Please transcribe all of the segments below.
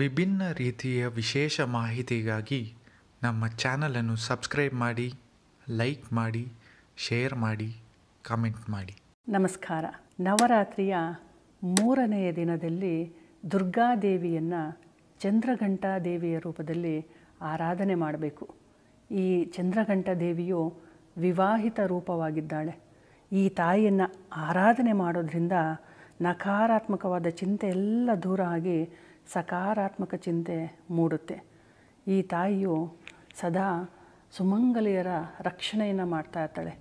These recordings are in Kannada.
ವಿಭಿನ್ನ ರೀತಿಯ ವಿಶೇಷ ಮಾಹಿತಿಗಾಗಿ ನಮ್ಮ ಚಾನಲನ್ನು ಸಬ್ಸ್ಕ್ರೈಬ್ ಮಾಡಿ ಲೈಕ್ ಮಾಡಿ ಶೇರ್ ಮಾಡಿ ಕಮೆಂಟ್ ಮಾಡಿ ನಮಸ್ಕಾರ ನವರಾತ್ರಿಯ ಮೂರನೆಯ ದಿನದಲ್ಲಿ ದುರ್ಗಾದೇವಿಯನ್ನು ಚಂದ್ರಘಂಟಾ ದೇವಿಯ ರೂಪದಲ್ಲಿ ಆರಾಧನೆ ಮಾಡಬೇಕು ಈ ಚಂದ್ರಘಂಟಾ ದೇವಿಯು ವಿವಾಹಿತ ರೂಪವಾಗಿದ್ದಾಳೆ ಈ ತಾಯಿಯನ್ನು ಆರಾಧನೆ ಮಾಡೋದ್ರಿಂದ ನಕಾರಾತ್ಮಕವಾದ ಚಿಂತೆ ಎಲ್ಲ ದೂರ ಆಗಿ ಸಕಾರಾತ್ಮಕ ಚಿಂತೆ ಮೂಡುತ್ತೆ ಈ ತಾಯಿಯು ಸದಾ ಸುಮಂಗಲಿಯರ ರಕ್ಷಣೆಯನ್ನು ಮಾಡ್ತಾ ಇರ್ತಾಳೆ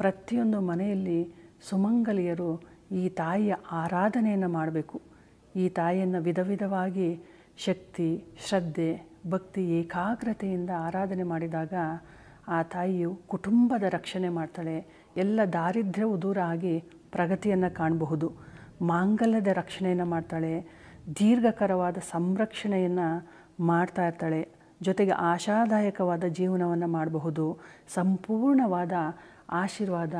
ಪ್ರತಿಯೊಂದು ಮನೆಯಲ್ಲಿ ಸುಮಂಗಲಿಯರು ಈ ತಾಯಿಯ ಆರಾಧನೆಯನ್ನು ಮಾಡಬೇಕು ಈ ತಾಯಿಯನ್ನು ವಿಧ ವಿಧವಾಗಿ ಶಕ್ತಿ ಶ್ರದ್ಧೆ ಭಕ್ತಿ ಏಕಾಗ್ರತೆಯಿಂದ ಆರಾಧನೆ ಮಾಡಿದಾಗ ಆ ತಾಯಿಯು ಕುಟುಂಬದ ರಕ್ಷಣೆ ಮಾಡ್ತಾಳೆ ಎಲ್ಲ ದಾರಿದ್ರ್ಯವು ದೂರ ಆಗಿ ಪ್ರಗತಿಯನ್ನು ಕಾಣಬಹುದು ಮಾಂಗಲ್ಯದ ರಕ್ಷಣೆಯನ್ನು ಮಾಡ್ತಾಳೆ ದೀರ್ಘಕರವಾದ ಸಂರಕ್ಷಣೆಯನ್ನು ಮಾಡ್ತಾ ಇರ್ತಾಳೆ ಜೊತೆಗೆ ಆಶಾದಾಯಕವಾದ ಜೀವನವನ್ನು ಮಾಡಬಹುದು ಸಂಪೂರ್ಣವಾದ ಆಶೀರ್ವಾದ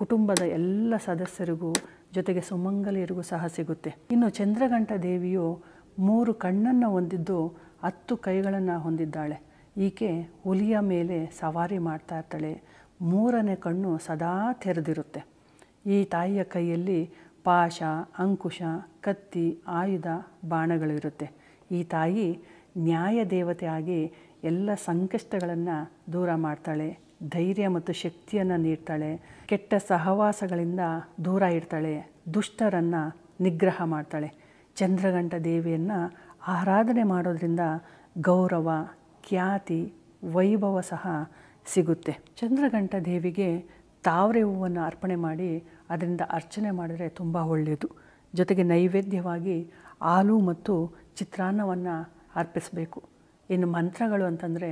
ಕುಟುಂಬದ ಎಲ್ಲ ಸದಸ್ಯರಿಗೂ ಜೊತೆಗೆ ಸುಮಂಗಲಿಯರಿಗೂ ಸಹ ಸಿಗುತ್ತೆ ಇನ್ನು ಚಂದ್ರಗಂಟ ದೇವಿಯು ಮೂರು ಕಣ್ಣನ್ನು ಹೊಂದಿದ್ದು ಹತ್ತು ಕೈಗಳನ್ನು ಹೊಂದಿದ್ದಾಳೆ ಈಕೆ ಹುಲಿಯ ಮೇಲೆ ಸವಾರಿ ಮಾಡ್ತಾ ಇರ್ತಾಳೆ ಮೂರನೇ ಕಣ್ಣು ಸದಾ ತೆರೆದಿರುತ್ತೆ ಈ ತಾಯಿಯ ಕೈಯಲ್ಲಿ ಪಾಶ ಅಂಕುಶ ಕತ್ತಿ ಆಯುಧ ಬಾಣಗಳಿರುತ್ತೆ ಈ ತಾಯಿ ನ್ಯಾಯ ದೇವತೆ ಆಗಿ ಎಲ್ಲ ಸಂಕಷ್ಟಗಳನ್ನು ದೂರ ಮಾಡ್ತಾಳೆ ಧೈರ್ಯ ಮತ್ತು ಶಕ್ತಿಯನ್ನು ನೀಡ್ತಾಳೆ ಕೆಟ್ಟ ಸಹವಾಸಗಳಿಂದ ದೂರ ಇಡ್ತಾಳೆ ದುಷ್ಟರನ್ನು ನಿಗ್ರಹ ಮಾಡ್ತಾಳೆ ಚಂದ್ರಗಂಟ ದೇವಿಯನ್ನು ಆರಾಧನೆ ಮಾಡೋದ್ರಿಂದ ಗೌರವ ಖ್ಯಾತಿ ವೈಭವ ಸಹ ಸಿಗುತ್ತೆ ಚಂದ್ರಗಂಟ ದೇವಿಗೆ ತಾವರೆ ಹೂವನ್ನು ಅರ್ಪಣೆ ಮಾಡಿ ಅದರಿಂದ ಅರ್ಚನೆ ಮಾಡಿದರೆ ತುಂಬ ಒಳ್ಳೆಯದು ಜೊತೆಗೆ ನೈವೇದ್ಯವಾಗಿ ಹಾಲು ಮತ್ತು ಚಿತ್ರಾನ್ನವನ್ನು ಅರ್ಪಿಸಬೇಕು ಇನ್ನು ಮಂತ್ರಗಳು ಅಂತಂದರೆ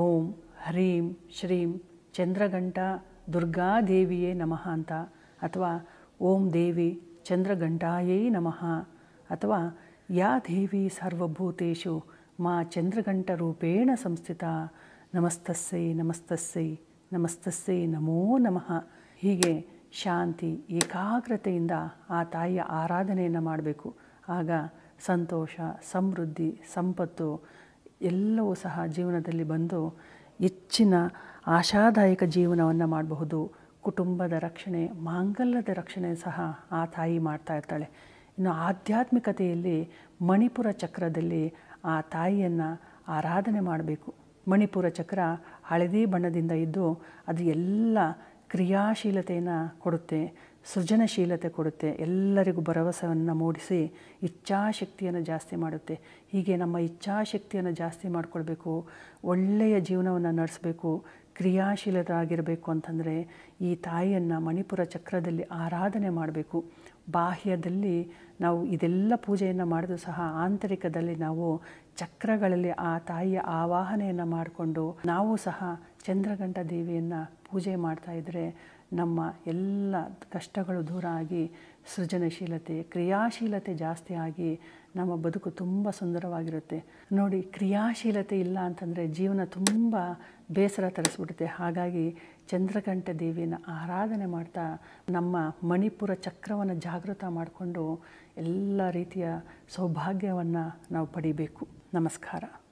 ಓಂ ಹ್ರೀಂ ಶ್ರೀಂ ಚಂದ್ರಗಂಟ ದುರ್ಗಾದೇವಿಯೇ ನಮಃ ಅಂತ ಅಥವಾ ಓಂ ದೇವಿ ಚಂದ್ರಗಂಟಾಯೇ ನಮಃ ಅಥವಾ ಯಾ ದೇವಿ ಸರ್ವಭೂತೇಶು ಮಾ ಚಂದ್ರಗಂಟ ರೂಪೇಣ ಸಂಸ್ಥಿತ ನಮಸ್ತಸ್ಸೈ ನಮಸ್ತಸ್ಸೈ ನಮಸ್ತಸ್ಸೇ ನಮೋ ನಮಃ ಹೀಗೆ ಶಾಂತಿ ಏಕಾಗ್ರತೆಯಿಂದ ಆ ತಾಯಿಯ ಆರಾಧನೆಯನ್ನು ಮಾಡಬೇಕು ಆಗ ಸಂತೋಷ ಸಮೃದ್ಧಿ ಸಂಪತ್ತು ಎಲ್ಲವೂ ಸಹ ಜೀವನದಲ್ಲಿ ಬಂದು ಹೆಚ್ಚಿನ ಆಶಾದಾಯಕ ಜೀವನವನ್ನು ಮಾಡಬಹುದು ಕುಟುಂಬದ ರಕ್ಷಣೆ ಮಾಂಗಲ್ಯದ ರಕ್ಷಣೆ ಸಹ ಆ ತಾಯಿ ಮಾಡ್ತಾ ಇರ್ತಾಳೆ ಇನ್ನು ಆಧ್ಯಾತ್ಮಿಕತೆಯಲ್ಲಿ ಮಣಿಪುರ ಚಕ್ರದಲ್ಲಿ ಆ ತಾಯಿಯನ್ನು ಆರಾಧನೆ ಮಾಡಬೇಕು ಮಣಿಪುರ ಚಕ್ರ ಹಳದಿ ಬಣ್ಣದಿಂದ ಇದ್ದು ಅದು ಎಲ್ಲ ಕ್ರಿಯಾಶೀಲತೆಯನ್ನು ಕೊಡುತ್ತೆ ಸೃಜನಶೀಲತೆ ಕೊಡುತ್ತೆ ಎಲ್ಲರಿಗೂ ಭರವಸೆಯನ್ನು ಮೂಡಿಸಿ ಇಚ್ಛಾಶಕ್ತಿಯನ್ನು ಜಾಸ್ತಿ ಮಾಡುತ್ತೆ ಹೀಗೆ ನಮ್ಮ ಇಚ್ಛಾಶಕ್ತಿಯನ್ನು ಜಾಸ್ತಿ ಮಾಡಿಕೊಳ್ಬೇಕು ಒಳ್ಳೆಯ ಜೀವನವನ್ನು ನಡೆಸಬೇಕು ಕ್ರಿಯಾಶೀಲರಾಗಿರಬೇಕು ಅಂತಂದರೆ ಈ ತಾಯಿಯನ್ನು ಮಣಿಪುರ ಚಕ್ರದಲ್ಲಿ ಆರಾಧನೆ ಮಾಡಬೇಕು ಬಾಹ್ಯದಲ್ಲಿ ನಾವು ಇದೆಲ್ಲ ಪೂಜೆಯನ್ನು ಮಾಡಿದ್ರೂ ಸಹ ಆಂತರಿಕದಲ್ಲಿ ನಾವು ಚಕ್ರಗಳಲ್ಲಿ ಆ ತಾಯಿಯ ಆವಾಹನೆಯನ್ನು ಮಾಡಿಕೊಂಡು ನಾವು ಸಹ ಚಂದ್ರಗಂಟ ದೇವಿಯನ್ನು ಪೂಜೆ ಮಾಡ್ತಾ ಇದ್ರೆ ನಮ್ಮ ಎಲ್ಲ ಕಷ್ಟಗಳು ದೂರ ಆಗಿ ಸೃಜನಶೀಲತೆ ಕ್ರಿಯಾಶೀಲತೆ ಜಾಸ್ತಿ ಆಗಿ ನಮ್ಮ ಬದುಕು ತುಂಬ ಸುಂದರವಾಗಿರುತ್ತೆ ನೋಡಿ ಕ್ರಿಯಾಶೀಲತೆ ಇಲ್ಲ ಅಂತಂದರೆ ಜೀವನ ತುಂಬ ಬೇಸರ ತರಿಸ್ಬಿಡುತ್ತೆ ಹಾಗಾಗಿ ಚಂದ್ರಕಂಠ ದೇವಿಯನ್ನು ಆರಾಧನೆ ಮಾಡ್ತಾ ನಮ್ಮ ಮಣಿಪುರ ಚಕ್ರವನ್ನು ಜಾಗೃತ ಮಾಡಿಕೊಂಡು ಎಲ್ಲ ರೀತಿಯ ಸೌಭಾಗ್ಯವನ್ನು ನಾವು ಪಡಿಬೇಕು ನಮಸ್ಕಾರ